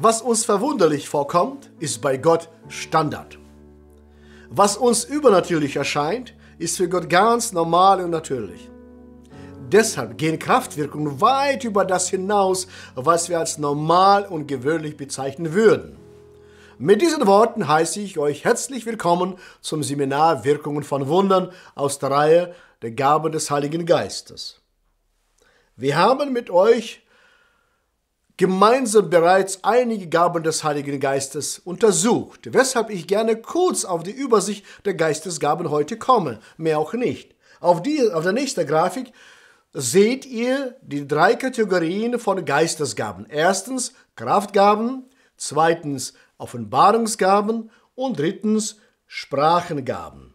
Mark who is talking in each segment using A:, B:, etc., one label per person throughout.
A: Was uns verwunderlich vorkommt, ist bei Gott Standard. Was uns übernatürlich erscheint, ist für Gott ganz normal und natürlich. Deshalb gehen Kraftwirkungen weit über das hinaus, was wir als normal und gewöhnlich bezeichnen würden. Mit diesen Worten heiße ich euch herzlich willkommen zum Seminar Wirkungen von Wundern aus der Reihe der Gabe des Heiligen Geistes. Wir haben mit euch gemeinsam bereits einige Gaben des Heiligen Geistes untersucht, weshalb ich gerne kurz auf die Übersicht der Geistesgaben heute komme, mehr auch nicht. Auf, die, auf der nächsten Grafik seht ihr die drei Kategorien von Geistesgaben. Erstens Kraftgaben, zweitens Offenbarungsgaben und drittens Sprachengaben.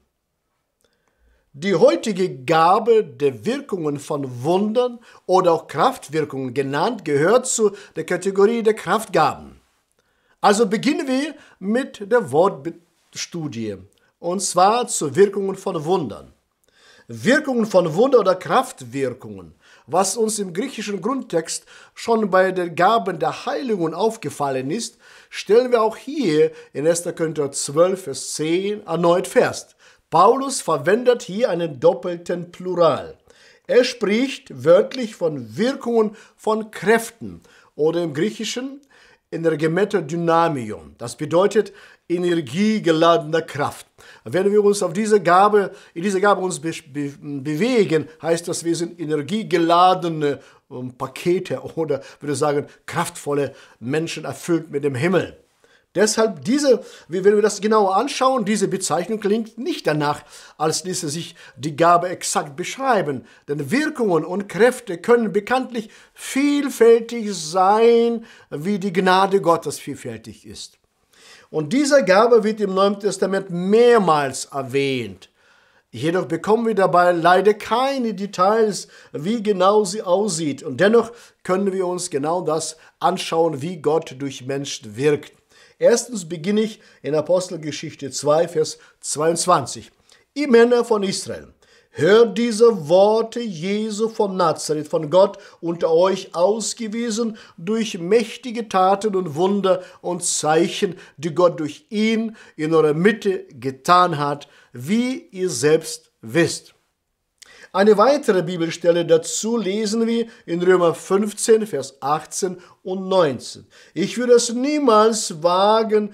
A: Die heutige Gabe der Wirkungen von Wundern oder auch Kraftwirkungen genannt gehört zu der Kategorie der Kraftgaben. Also beginnen wir mit der Wortstudie und zwar zu Wirkungen von Wundern. Wirkungen von Wunder oder Kraftwirkungen, was uns im griechischen Grundtext schon bei den Gaben der Heilungen aufgefallen ist, stellen wir auch hier in 1. Korinther 12, Vers 10 erneut fest. Paulus verwendet hier einen doppelten Plural. Er spricht wörtlich von Wirkungen von Kräften oder im Griechischen Energemeter Dynamion. Das bedeutet energiegeladener Kraft. Wenn wir uns auf diese Gabe, in diese Gabe uns be be bewegen, heißt das, wir sind energiegeladene ähm, Pakete oder würde sagen kraftvolle Menschen erfüllt mit dem Himmel. Deshalb diese, wenn wir das genauer anschauen, diese Bezeichnung klingt nicht danach, als ließe sich die Gabe exakt beschreiben. Denn Wirkungen und Kräfte können bekanntlich vielfältig sein, wie die Gnade Gottes vielfältig ist. Und diese Gabe wird im Neuen Testament mehrmals erwähnt. Jedoch bekommen wir dabei leider keine Details, wie genau sie aussieht. Und dennoch können wir uns genau das anschauen, wie Gott durch Menschen wirkt. Erstens beginne ich in Apostelgeschichte 2, Vers 22. Ihr Männer von Israel, hört diese Worte Jesu von Nazareth, von Gott unter euch ausgewiesen durch mächtige Taten und Wunder und Zeichen, die Gott durch ihn in eurer Mitte getan hat, wie ihr selbst wisst. Eine weitere Bibelstelle dazu lesen wir in Römer 15, Vers 18 und 19. Ich würde es niemals wagen,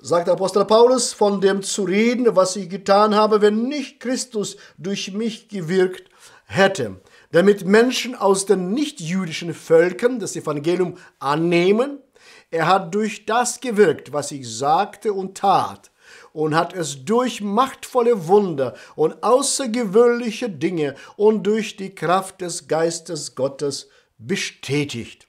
A: sagt Apostel Paulus, von dem zu reden, was ich getan habe, wenn nicht Christus durch mich gewirkt hätte. Damit Menschen aus den nichtjüdischen Völkern das Evangelium annehmen, er hat durch das gewirkt, was ich sagte und tat und hat es durch machtvolle Wunder und außergewöhnliche Dinge und durch die Kraft des Geistes Gottes bestätigt.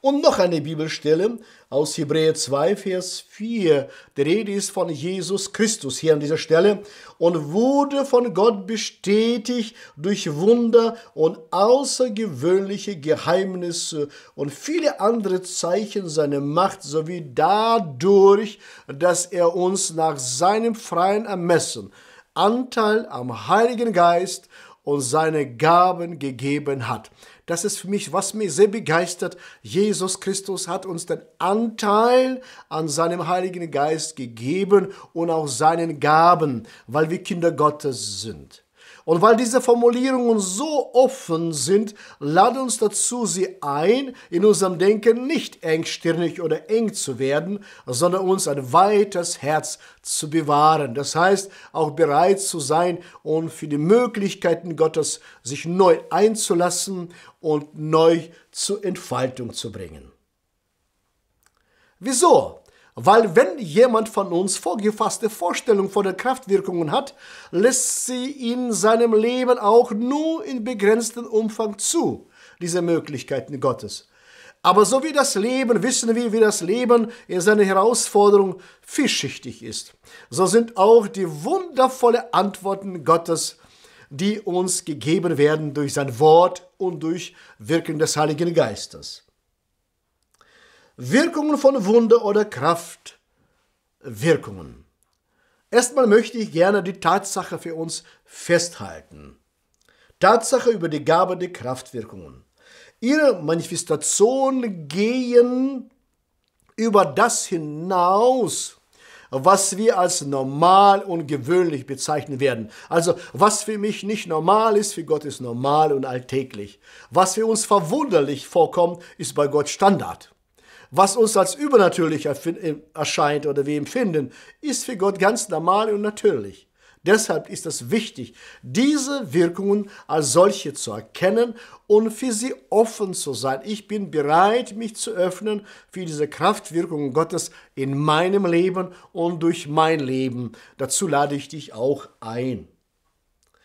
A: Und noch eine Bibelstelle aus Hebräer 2, Vers 4. Die Rede ist von Jesus Christus hier an dieser Stelle und wurde von Gott bestätigt durch Wunder und außergewöhnliche Geheimnisse und viele andere Zeichen seiner Macht sowie dadurch, dass er uns nach seinem freien Ermessen Anteil am Heiligen Geist und seine Gaben gegeben hat. Das ist für mich, was mich sehr begeistert. Jesus Christus hat uns den Anteil an seinem Heiligen Geist gegeben und auch seinen Gaben, weil wir Kinder Gottes sind. Und weil diese Formulierungen so offen sind, laden uns dazu sie ein, in unserem Denken nicht engstirnig oder eng zu werden, sondern uns ein weites Herz zu bewahren. Das heißt, auch bereit zu sein und für die Möglichkeiten Gottes sich neu einzulassen und neu zur Entfaltung zu bringen. Wieso weil wenn jemand von uns vorgefasste Vorstellung von den Kraftwirkungen hat, lässt sie in seinem Leben auch nur in begrenztem Umfang zu, diese Möglichkeiten Gottes. Aber so wie das Leben, wissen wir, wie das Leben in seiner Herausforderung vielschichtig ist, so sind auch die wundervollen Antworten Gottes, die uns gegeben werden durch sein Wort und durch Wirken des Heiligen Geistes. Wirkungen von Wunder oder Kraftwirkungen. Erstmal möchte ich gerne die Tatsache für uns festhalten. Tatsache über die Gabe der Kraftwirkungen. Ihre Manifestationen gehen über das hinaus, was wir als normal und gewöhnlich bezeichnen werden. Also was für mich nicht normal ist, für Gott ist normal und alltäglich. Was für uns verwunderlich vorkommt, ist bei Gott Standard. Was uns als übernatürlich äh, erscheint oder wir empfinden, ist für Gott ganz normal und natürlich. Deshalb ist es wichtig, diese Wirkungen als solche zu erkennen und für sie offen zu sein. Ich bin bereit, mich zu öffnen für diese Kraftwirkungen Gottes in meinem Leben und durch mein Leben. Dazu lade ich dich auch ein.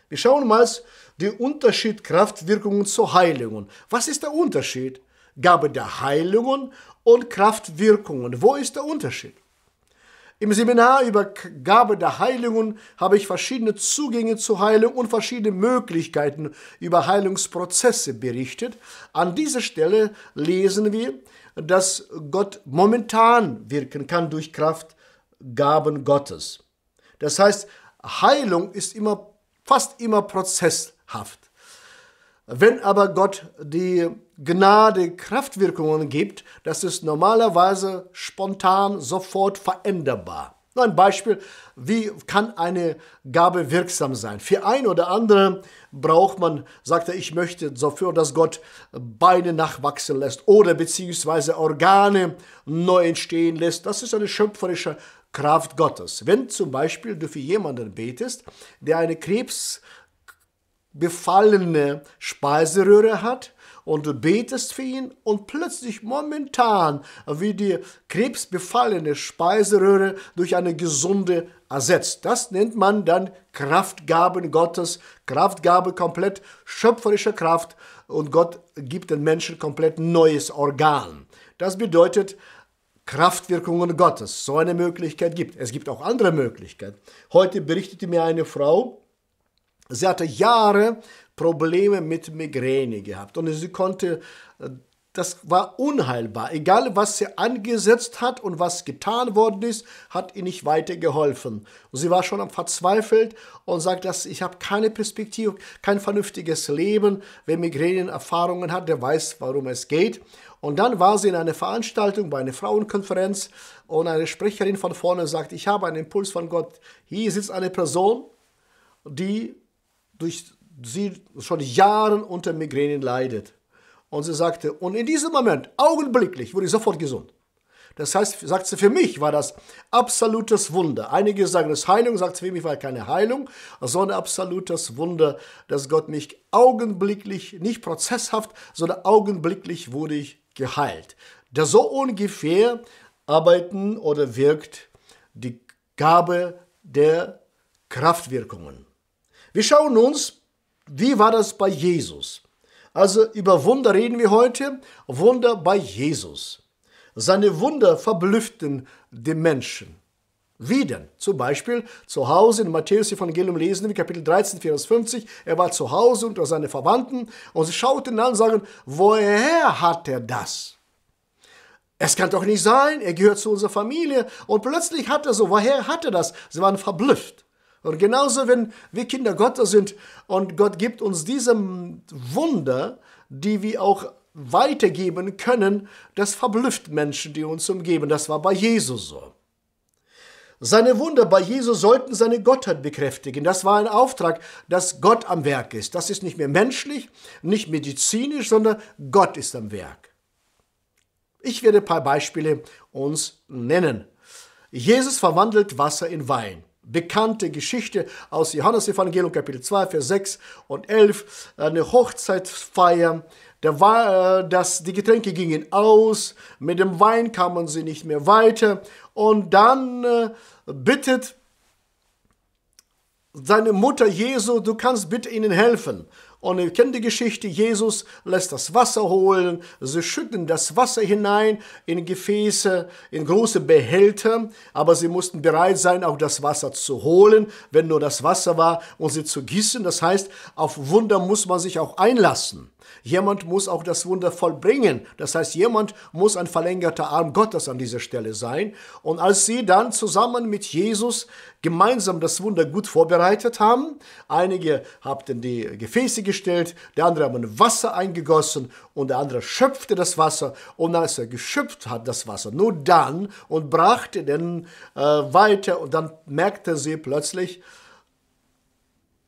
A: Wir schauen mal den Unterschied Kraftwirkungen zu Heilungen. Was ist der Unterschied? Gabe der Heilungen und Kraftwirkungen. Wo ist der Unterschied? Im Seminar über Gabe der Heilungen habe ich verschiedene Zugänge zur Heilung und verschiedene Möglichkeiten über Heilungsprozesse berichtet. An dieser Stelle lesen wir, dass Gott momentan wirken kann durch Kraftgaben Gottes. Das heißt, Heilung ist immer, fast immer prozesshaft. Wenn aber Gott die Gnade Kraftwirkungen gibt, das ist normalerweise spontan, sofort veränderbar. Nur ein Beispiel, wie kann eine Gabe wirksam sein? Für ein oder andere braucht man, sagt er, ich möchte dafür, dass Gott Beine nachwachsen lässt oder beziehungsweise Organe neu entstehen lässt. Das ist eine schöpferische Kraft Gottes. Wenn zum Beispiel du für jemanden betest, der eine Krebs befallene Speiseröhre hat und du betest für ihn und plötzlich momentan wie die krebsbefallene Speiseröhre durch eine gesunde ersetzt. Das nennt man dann Kraftgaben Gottes, Kraftgabe komplett schöpferischer Kraft und Gott gibt den Menschen komplett neues Organ. Das bedeutet, Kraftwirkungen Gottes. So eine Möglichkeit gibt. Es gibt auch andere Möglichkeiten. Heute berichtete mir eine Frau, Sie hatte Jahre Probleme mit Migräne gehabt und sie konnte, äh, das war unheilbar. Egal, was sie angesetzt hat und was getan worden ist, hat ihr nicht weiter geholfen. Und sie war schon am verzweifelt und sagt, dass ich habe keine Perspektive, kein vernünftiges Leben. Wer Migränenerfahrungen hat, der weiß, warum es geht. Und dann war sie in einer Veranstaltung bei einer Frauenkonferenz und eine Sprecherin von vorne sagt, ich habe einen Impuls von Gott. Hier sitzt eine Person, die durch sie schon Jahren unter Migränen leidet. Und sie sagte, und in diesem Moment, augenblicklich, wurde ich sofort gesund. Das heißt, sagt sie, für mich war das absolutes Wunder. Einige sagen, das Heilung, sagt sie, für mich war keine Heilung, sondern absolutes Wunder, dass Gott mich augenblicklich, nicht prozesshaft, sondern augenblicklich wurde ich geheilt. Da so ungefähr arbeiten oder wirkt die Gabe der Kraftwirkungen. Wir schauen uns, wie war das bei Jesus. Also über Wunder reden wir heute. Wunder bei Jesus. Seine Wunder verblüfften den Menschen. Wie denn? Zum Beispiel zu Hause in Matthäus Evangelium lesen wir Kapitel 13, 54. Er war zu Hause unter seinen Verwandten und sie schauten an und sagen, woher hat er das? Es kann doch nicht sein, er gehört zu unserer Familie und plötzlich hat er so, woher hat er das? Sie waren verblüfft. Und genauso, wenn wir Kinder Gottes sind und Gott gibt uns diesem Wunder, die wir auch weitergeben können, das verblüfft Menschen, die uns umgeben. Das war bei Jesus so. Seine Wunder bei Jesus sollten seine Gottheit bekräftigen. Das war ein Auftrag, dass Gott am Werk ist. Das ist nicht mehr menschlich, nicht medizinisch, sondern Gott ist am Werk. Ich werde ein paar Beispiele uns nennen. Jesus verwandelt Wasser in Wein bekannte Geschichte aus Johannes Evangelium Kapitel 2, Vers 6 und 11, eine Hochzeitsfeier. Da war, äh, dass die Getränke gingen aus, mit dem Wein kamen sie nicht mehr weiter. Und dann äh, bittet seine Mutter Jesu, du kannst bitte ihnen helfen. Und ihr kennt die Geschichte, Jesus lässt das Wasser holen, sie schütten das Wasser hinein in Gefäße, in große Behälter, aber sie mussten bereit sein, auch das Wasser zu holen, wenn nur das Wasser war, und sie zu gießen. Das heißt, auf Wunder muss man sich auch einlassen. Jemand muss auch das Wunder vollbringen. Das heißt, jemand muss ein verlängerter Arm Gottes an dieser Stelle sein. Und als sie dann zusammen mit Jesus gemeinsam das Wunder gut vorbereitet haben, einige haben die Gefäße gestellt, der andere haben Wasser eingegossen und der andere schöpfte das Wasser. Und als er geschöpft hat, das Wasser, nur dann und brachte dann äh, weiter und dann merkte sie plötzlich,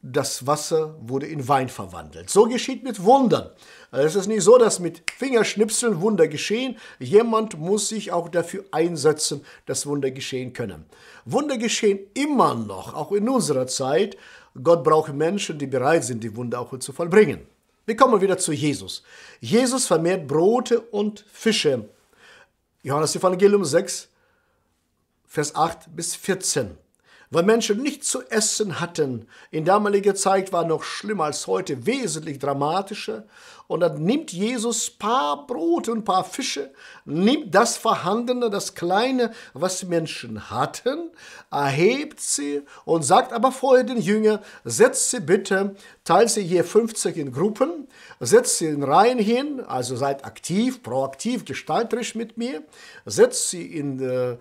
A: das Wasser wurde in Wein verwandelt. So geschieht mit Wundern. Es ist nicht so, dass mit Fingerschnipseln Wunder geschehen. Jemand muss sich auch dafür einsetzen, dass Wunder geschehen können. Wunder geschehen immer noch, auch in unserer Zeit. Gott braucht Menschen, die bereit sind, die Wunder auch zu vollbringen. Wir kommen wieder zu Jesus. Jesus vermehrt Brote und Fische. Johannes Evangelium 6, Vers 8 bis 14 weil Menschen nichts zu essen hatten. In damaliger Zeit war noch schlimmer als heute, wesentlich dramatischer. Und dann nimmt Jesus ein paar Brote und ein paar Fische, nimmt das Vorhandene, das Kleine, was die Menschen hatten, erhebt sie und sagt aber vorher den Jüngern, setzt sie bitte, teilt sie je 50 in Gruppen, setzt sie in Reihen hin, also seid aktiv, proaktiv, gestalterisch mit mir, setzt sie in äh,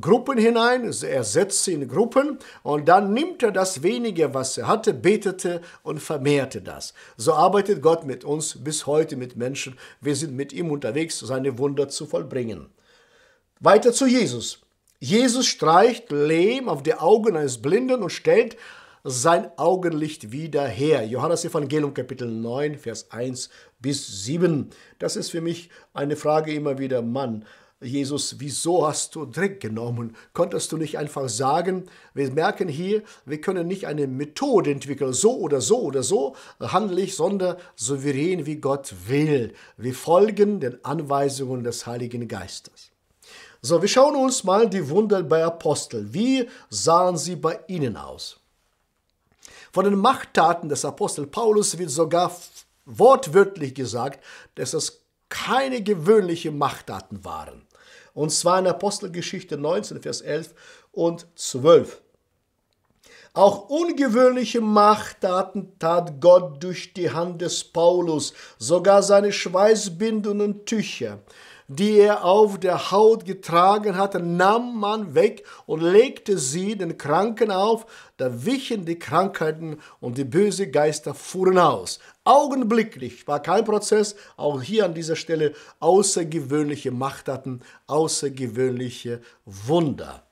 A: Gruppen hinein, er setzt sie in Gruppen und dann nimmt er das wenige, was er hatte, betete und vermehrte das. So arbeitet Gott mit uns bis heute mit Menschen. Wir sind mit ihm unterwegs, seine Wunder zu vollbringen. Weiter zu Jesus. Jesus streicht Lehm auf die Augen eines Blinden und stellt sein Augenlicht wieder her. Johannes Evangelium Kapitel 9, Vers 1 bis 7. Das ist für mich eine Frage immer wieder, Mann, Jesus, wieso hast du Dreck genommen? Konntest du nicht einfach sagen, wir merken hier, wir können nicht eine Methode entwickeln, so oder so oder so handle ich, sondern souverän wie Gott will. Wir folgen den Anweisungen des Heiligen Geistes. So, wir schauen uns mal die Wunder bei Aposteln. Wie sahen sie bei ihnen aus? Von den Machttaten des Apostel Paulus wird sogar wortwörtlich gesagt, dass es keine gewöhnlichen Machttaten waren. Und zwar in Apostelgeschichte 19, Vers 11 und 12. Auch ungewöhnliche Machttaten tat Gott durch die Hand des Paulus, sogar seine Schweißbinden und Tücher die er auf der Haut getragen hatte, nahm man weg und legte sie den Kranken auf. Da wichen die Krankheiten und die bösen Geister fuhren aus. Augenblicklich war kein Prozess, auch hier an dieser Stelle außergewöhnliche Macht hatten, außergewöhnliche Wunder.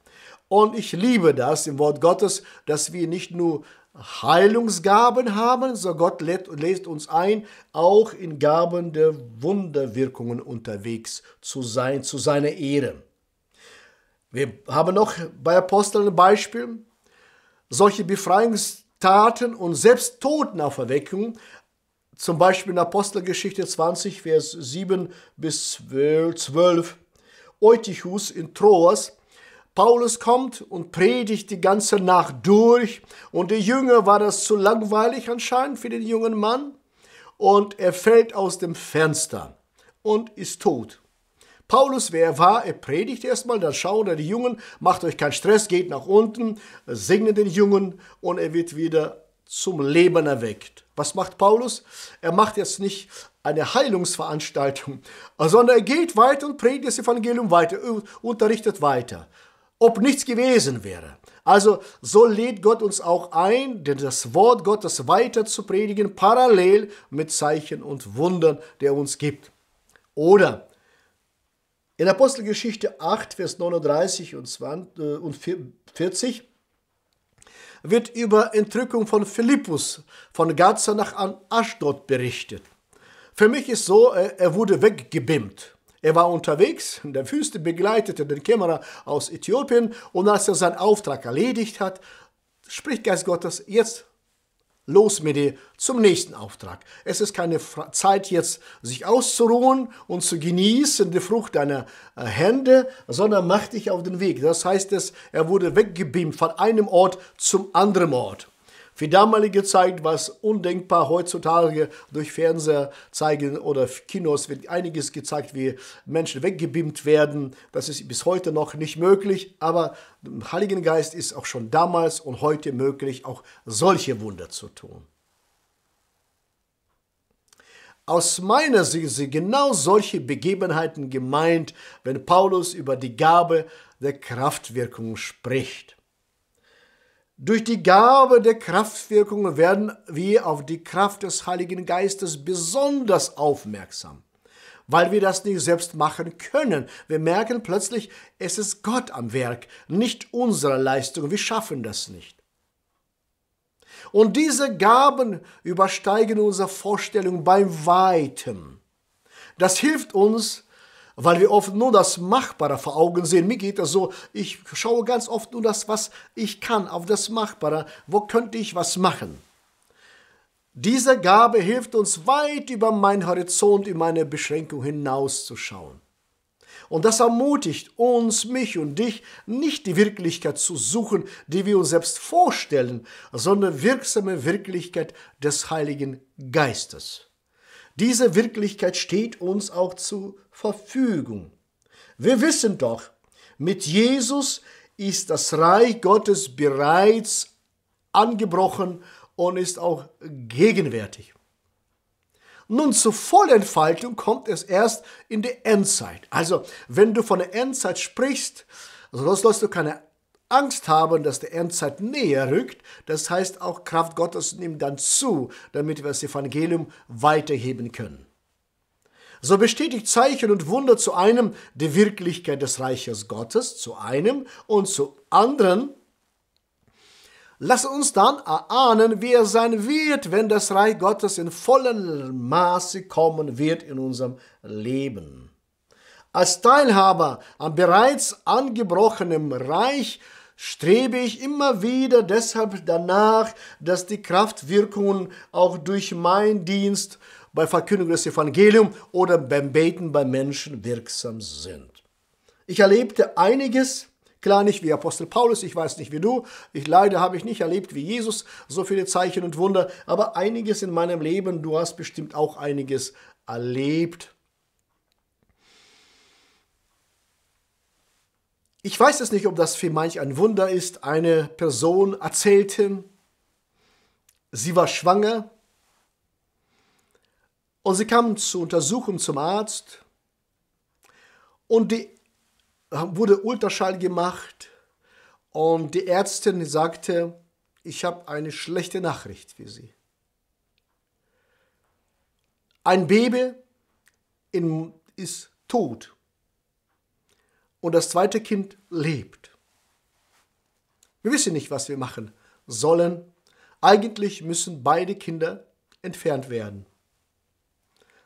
A: Und ich liebe das im Wort Gottes, dass wir nicht nur Heilungsgaben haben, so Gott lädt, lädt uns ein, auch in Gaben der Wunderwirkungen unterwegs zu sein, zu seiner Ehre. Wir haben noch bei Aposteln ein Beispiel. Solche Befreiungstaten und selbst Totenauferweckung, zum Beispiel in Apostelgeschichte 20, Vers 7 bis 12, Eutychus in Troas, Paulus kommt und predigt die ganze Nacht durch und der Jünger war das zu langweilig anscheinend für den jungen Mann und er fällt aus dem Fenster und ist tot. Paulus, wer er war, er predigt erstmal, dann schaut er die Jungen, macht euch keinen Stress, geht nach unten, segnet den Jungen und er wird wieder zum Leben erweckt. Was macht Paulus? Er macht jetzt nicht eine Heilungsveranstaltung, sondern er geht weiter und predigt das Evangelium weiter, unterrichtet weiter ob nichts gewesen wäre. Also so lädt Gott uns auch ein, denn das Wort Gottes weiter zu predigen, parallel mit Zeichen und Wundern, der uns gibt. Oder in Apostelgeschichte 8, Vers 39 und, 20, äh, und 40 wird über Entrückung von Philippus von Gaza nach Aschdod berichtet. Für mich ist so, äh, er wurde weggebimmt. Er war unterwegs in der Wüste, begleitete den Kämmerer aus Äthiopien und als er seinen Auftrag erledigt hat, spricht Geist Gottes, jetzt los mit dir zum nächsten Auftrag. Es ist keine Zeit jetzt, sich auszuruhen und zu genießen, die Frucht deiner äh, Hände, sondern mach dich auf den Weg. Das heißt es, er wurde weggebeamt von einem Ort zum anderen Ort. Für damalige Zeit war es undenkbar, heutzutage durch Fernseher zeigen oder Kinos wird einiges gezeigt, wie Menschen weggebimmt werden. Das ist bis heute noch nicht möglich, aber dem Heiligen Geist ist auch schon damals und heute möglich, auch solche Wunder zu tun. Aus meiner Sicht sind genau solche Begebenheiten gemeint, wenn Paulus über die Gabe der Kraftwirkung spricht. Durch die Gabe der Kraftwirkung werden wir auf die Kraft des Heiligen Geistes besonders aufmerksam, weil wir das nicht selbst machen können. Wir merken plötzlich, es ist Gott am Werk, nicht unsere Leistung. Wir schaffen das nicht. Und diese Gaben übersteigen unsere Vorstellung beim Weitem. Das hilft uns, weil wir oft nur das Machbare vor Augen sehen. Mir geht das so, ich schaue ganz oft nur das, was ich kann, auf das Machbare. Wo könnte ich was machen? Diese Gabe hilft uns weit über meinen Horizont, über meine Beschränkung hinauszuschauen. Und das ermutigt uns, mich und dich, nicht die Wirklichkeit zu suchen, die wir uns selbst vorstellen, sondern wirksame Wirklichkeit des Heiligen Geistes. Diese Wirklichkeit steht uns auch zur Verfügung. Wir wissen doch, mit Jesus ist das Reich Gottes bereits angebrochen und ist auch gegenwärtig. Nun, zur Vollentfaltung kommt es erst in der Endzeit. Also, wenn du von der Endzeit sprichst, sollst also du keine Angst haben, dass die Endzeit näher rückt. Das heißt, auch Kraft Gottes nimmt dann zu, damit wir das Evangelium weiterheben können. So bestätigt Zeichen und Wunder zu einem die Wirklichkeit des Reiches Gottes, zu einem und zu anderen. Lass uns dann erahnen, wie er sein wird, wenn das Reich Gottes in vollem Maße kommen wird in unserem Leben. Als Teilhaber am bereits angebrochenen Reich strebe ich immer wieder deshalb danach, dass die Kraftwirkungen auch durch meinen Dienst bei Verkündung des Evangeliums oder beim Beten bei Menschen wirksam sind. Ich erlebte einiges, klar nicht wie Apostel Paulus, ich weiß nicht wie du, ich leider habe ich nicht erlebt wie Jesus, so viele Zeichen und Wunder, aber einiges in meinem Leben, du hast bestimmt auch einiges erlebt, Ich weiß es nicht, ob das für manch ein Wunder ist. Eine Person erzählte, sie war schwanger und sie kam zur Untersuchung zum Arzt und die, äh, wurde Ultraschall gemacht und die Ärztin sagte, ich habe eine schlechte Nachricht für Sie. Ein Baby in, ist tot und das zweite Kind lebt. Wir wissen nicht, was wir machen sollen. Eigentlich müssen beide Kinder entfernt werden.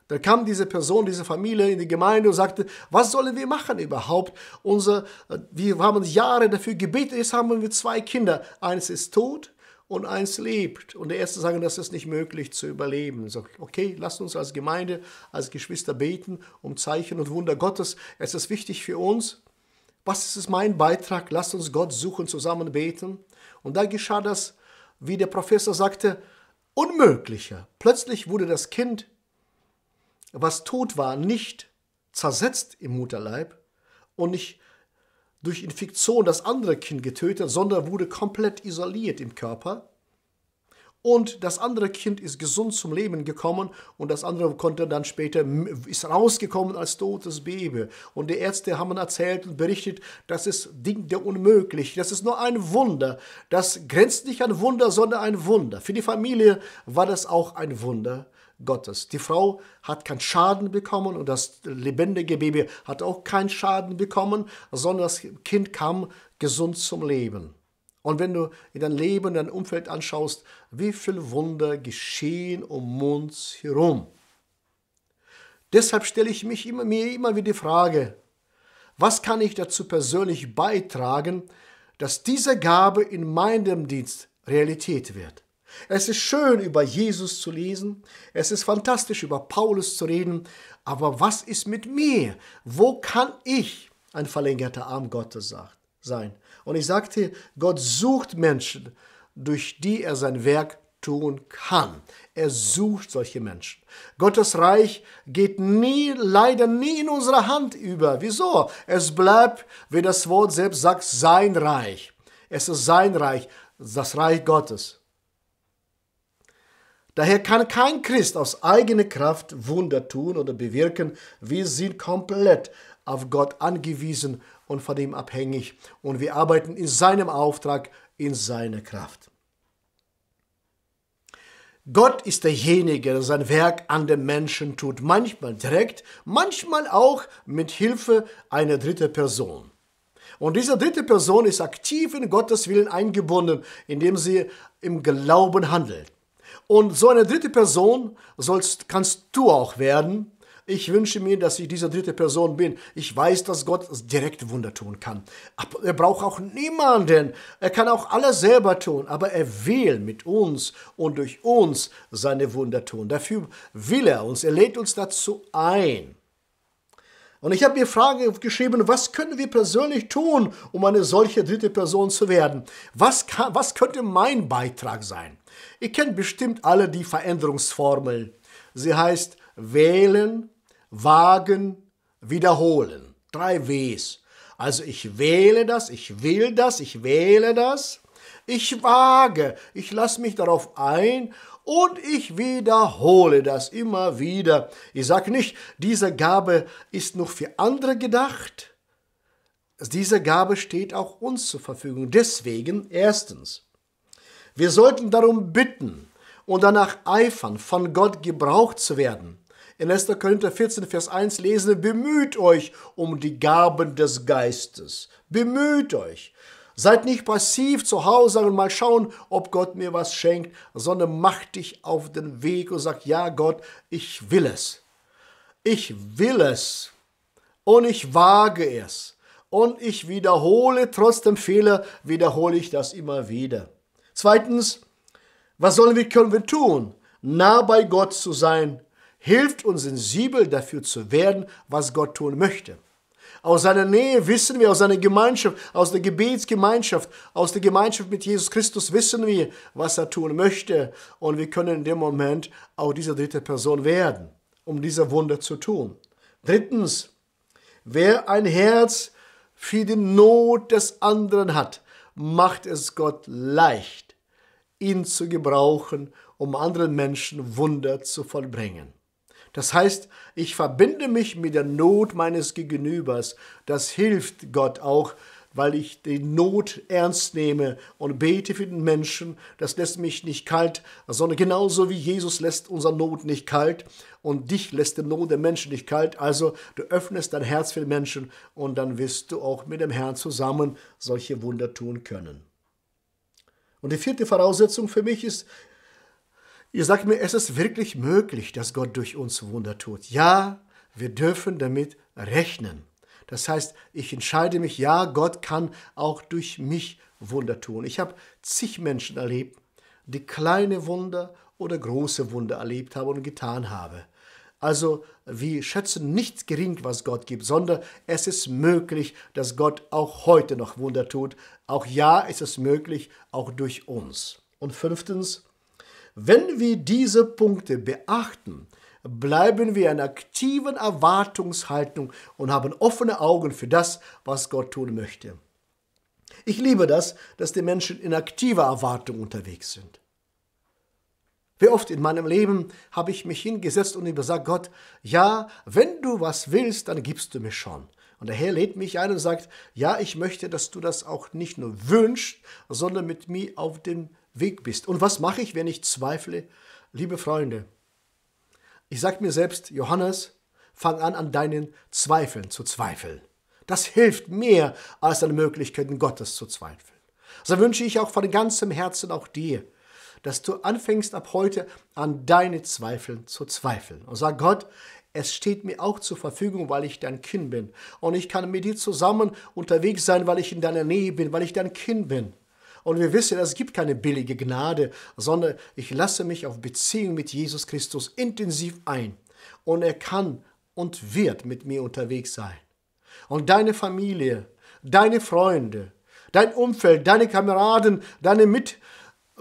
A: Dann kam diese Person, diese Familie in die Gemeinde und sagte, was sollen wir machen überhaupt? Unser, äh, wir haben Jahre dafür gebetet, jetzt haben wir zwei Kinder. Eins ist tot und eins lebt. Und der Erste sagen, das ist nicht möglich zu überleben. So, okay, lasst uns als Gemeinde, als Geschwister beten um Zeichen und Wunder Gottes. Es ist wichtig für uns, was ist mein Beitrag? Lasst uns Gott suchen, zusammen beten. Und da geschah das, wie der Professor sagte, Unmögliche. Plötzlich wurde das Kind, was tot war, nicht zersetzt im Mutterleib und nicht durch Infektion das andere Kind getötet, sondern wurde komplett isoliert im Körper und das andere Kind ist gesund zum Leben gekommen und das andere konnte dann später ist rausgekommen als totes Baby und die Ärzte haben erzählt und berichtet, das ist Ding der unmöglich, das ist nur ein Wunder, das grenzt nicht an Wunder, sondern ein Wunder. Für die Familie war das auch ein Wunder. Gottes. Die Frau hat keinen Schaden bekommen und das lebendige Baby hat auch keinen Schaden bekommen, sondern das Kind kam gesund zum Leben. Und wenn du in dein Leben, dein Umfeld anschaust, wie viele Wunder geschehen um uns herum. Deshalb stelle ich mich immer, mir immer wieder die Frage, was kann ich dazu persönlich beitragen, dass diese Gabe in meinem Dienst Realität wird? Es ist schön, über Jesus zu lesen, es ist fantastisch, über Paulus zu reden, aber was ist mit mir? Wo kann ich ein verlängerter Arm Gottes sein? sein. Und ich sagte, Gott sucht Menschen, durch die er sein Werk tun kann. Er sucht solche Menschen. Gottes Reich geht nie, leider nie in unsere Hand über. Wieso? Es bleibt, wie das Wort selbst sagt, sein Reich. Es ist sein Reich, das Reich Gottes. Daher kann kein Christ aus eigener Kraft Wunder tun oder bewirken. Wir sind komplett auf Gott angewiesen und von ihm abhängig. Und wir arbeiten in seinem Auftrag, in seiner Kraft. Gott ist derjenige, der sein Werk an den Menschen tut, manchmal direkt, manchmal auch mit Hilfe einer dritten Person. Und diese dritte Person ist aktiv in Gottes Willen eingebunden, indem sie im Glauben handelt. Und so eine dritte Person sollst, kannst du auch werden, ich wünsche mir, dass ich diese dritte Person bin. Ich weiß, dass Gott direkt Wunder tun kann. Aber er braucht auch niemanden. Er kann auch alles selber tun, aber er will mit uns und durch uns seine Wunder tun. Dafür will er uns. Er lädt uns dazu ein. Und ich habe mir Frage geschrieben, was können wir persönlich tun, um eine solche dritte Person zu werden? Was, kann, was könnte mein Beitrag sein? Ihr kennt bestimmt alle die Veränderungsformel. Sie heißt wählen, wagen, wiederholen. Drei Ws. Also ich wähle das, ich will das, ich wähle das. Ich wage, ich lasse mich darauf ein und ich wiederhole das immer wieder. Ich sage nicht, diese Gabe ist nur für andere gedacht. Diese Gabe steht auch uns zur Verfügung. Deswegen erstens, wir sollten darum bitten und danach eifern, von Gott gebraucht zu werden. In 1. Korinther 14, Vers 1 lesen bemüht euch um die Gaben des Geistes. Bemüht euch. Seid nicht passiv zu Hause und mal schauen, ob Gott mir was schenkt, sondern macht dich auf den Weg und sagt, ja Gott, ich will es. Ich will es. Und ich wage es. Und ich wiederhole trotzdem Fehler, wiederhole ich das immer wieder. Zweitens, was sollen wir können wir tun? Nah bei Gott zu sein hilft uns sensibel dafür zu werden, was Gott tun möchte. Aus seiner Nähe wissen wir, aus seiner Gemeinschaft, aus der Gebetsgemeinschaft, aus der Gemeinschaft mit Jesus Christus wissen wir, was er tun möchte. Und wir können in dem Moment auch diese dritte Person werden, um diese Wunder zu tun. Drittens, wer ein Herz für die Not des anderen hat, macht es Gott leicht, ihn zu gebrauchen, um anderen Menschen Wunder zu vollbringen. Das heißt, ich verbinde mich mit der Not meines Gegenübers. Das hilft Gott auch, weil ich die Not ernst nehme und bete für den Menschen. Das lässt mich nicht kalt, sondern genauso wie Jesus lässt unsere Not nicht kalt und dich lässt die Not der Menschen nicht kalt. Also du öffnest dein Herz für den Menschen und dann wirst du auch mit dem Herrn zusammen solche Wunder tun können. Und die vierte Voraussetzung für mich ist, Ihr sagt mir, es ist wirklich möglich, dass Gott durch uns Wunder tut. Ja, wir dürfen damit rechnen. Das heißt, ich entscheide mich, ja, Gott kann auch durch mich Wunder tun. Ich habe zig Menschen erlebt, die kleine Wunder oder große Wunder erlebt haben und getan haben. Also wir schätzen nicht gering, was Gott gibt, sondern es ist möglich, dass Gott auch heute noch Wunder tut. Auch ja, ist es möglich, auch durch uns. Und fünftens, wenn wir diese Punkte beachten, bleiben wir in aktiven Erwartungshaltung und haben offene Augen für das, was Gott tun möchte. Ich liebe das, dass die Menschen in aktiver Erwartung unterwegs sind. Wie oft in meinem Leben habe ich mich hingesetzt und gesagt, Gott, ja, wenn du was willst, dann gibst du mir schon. Und der Herr lädt mich ein und sagt, ja, ich möchte, dass du das auch nicht nur wünschst, sondern mit mir auf den Weg bist. Und was mache ich, wenn ich zweifle? Liebe Freunde, ich sage mir selbst, Johannes, fang an, an deinen Zweifeln zu zweifeln. Das hilft mehr, als an Möglichkeiten Gottes zu zweifeln. So wünsche ich auch von ganzem Herzen auch dir, dass du anfängst ab heute an deine Zweifeln zu zweifeln. Und sag Gott, es steht mir auch zur Verfügung, weil ich dein Kind bin. Und ich kann mit dir zusammen unterwegs sein, weil ich in deiner Nähe bin, weil ich dein Kind bin. Und wir wissen, es gibt keine billige Gnade, sondern ich lasse mich auf Beziehung mit Jesus Christus intensiv ein. Und er kann und wird mit mir unterwegs sein. Und deine Familie, deine Freunde, dein Umfeld, deine Kameraden, deine Mit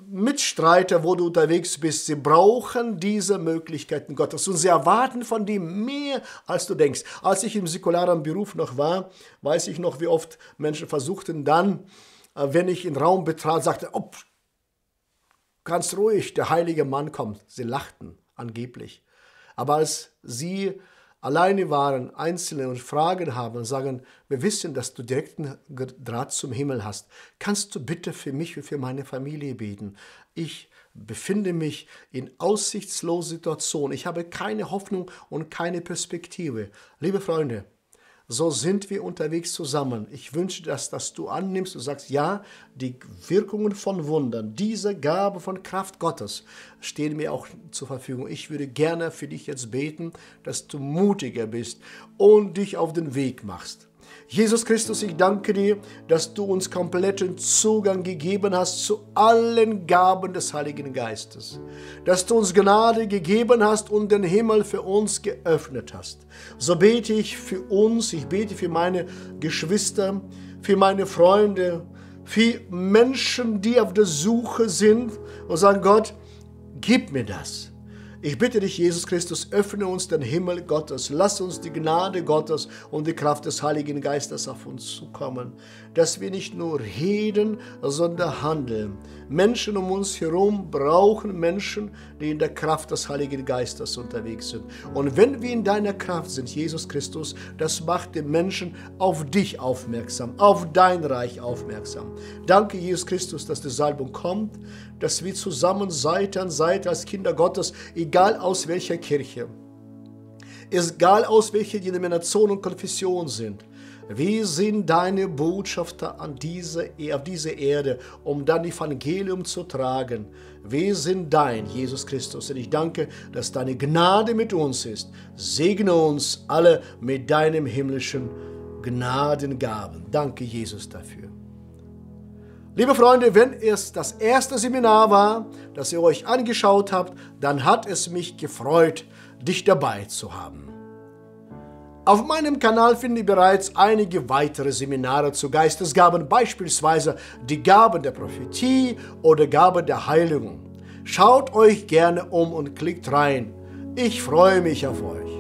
A: Mitstreiter, wo du unterwegs bist, sie brauchen diese Möglichkeiten Gottes und sie erwarten von dir mehr, als du denkst. Als ich im säkularen Beruf noch war, weiß ich noch, wie oft Menschen versuchten dann, äh, wenn ich den Raum betrat, sagte, oh, ganz ruhig, der heilige Mann kommt. Sie lachten angeblich. Aber als sie alleine waren, Einzelne und Fragen haben und sagen, wir wissen, dass du direkten Draht zum Himmel hast. Kannst du bitte für mich und für meine Familie beten? Ich befinde mich in aussichtsloser Situation. Ich habe keine Hoffnung und keine Perspektive. Liebe Freunde, so sind wir unterwegs zusammen. Ich wünsche, dass, dass du annimmst und sagst, ja, die Wirkungen von Wundern, diese Gabe von Kraft Gottes stehen mir auch zur Verfügung. Ich würde gerne für dich jetzt beten, dass du mutiger bist und dich auf den Weg machst. Jesus Christus, ich danke dir, dass du uns kompletten Zugang gegeben hast zu allen Gaben des Heiligen Geistes, dass du uns Gnade gegeben hast und den Himmel für uns geöffnet hast. So bete ich für uns, ich bete für meine Geschwister, für meine Freunde, für Menschen, die auf der Suche sind und sagen, Gott, gib mir das. Ich bitte dich, Jesus Christus, öffne uns den Himmel Gottes. Lass uns die Gnade Gottes und die Kraft des Heiligen Geistes auf uns zukommen, dass wir nicht nur reden, sondern handeln. Menschen um uns herum brauchen Menschen, die in der Kraft des Heiligen Geistes unterwegs sind. Und wenn wir in deiner Kraft sind, Jesus Christus, das macht den Menschen auf dich aufmerksam, auf dein Reich aufmerksam. Danke, Jesus Christus, dass die Salbung kommt, dass wir zusammen Seite an Seite als Kinder Gottes, egal aus welcher Kirche, egal aus welcher Denomination und Konfession sind, wir sind deine Botschafter an diese, e-, auf dieser Erde, um dein Evangelium zu tragen. Wir sind dein, Jesus Christus. Und ich danke, dass deine Gnade mit uns ist. Segne uns alle mit deinem himmlischen Gnadengaben. Danke, Jesus, dafür. Liebe Freunde, wenn es das erste Seminar war, das ihr euch angeschaut habt, dann hat es mich gefreut, dich dabei zu haben. Auf meinem Kanal finden Sie bereits einige weitere Seminare zu Geistesgaben, beispielsweise die Gaben der Prophetie oder Gabe der Heiligung. Schaut euch gerne um und klickt rein. Ich freue mich auf euch.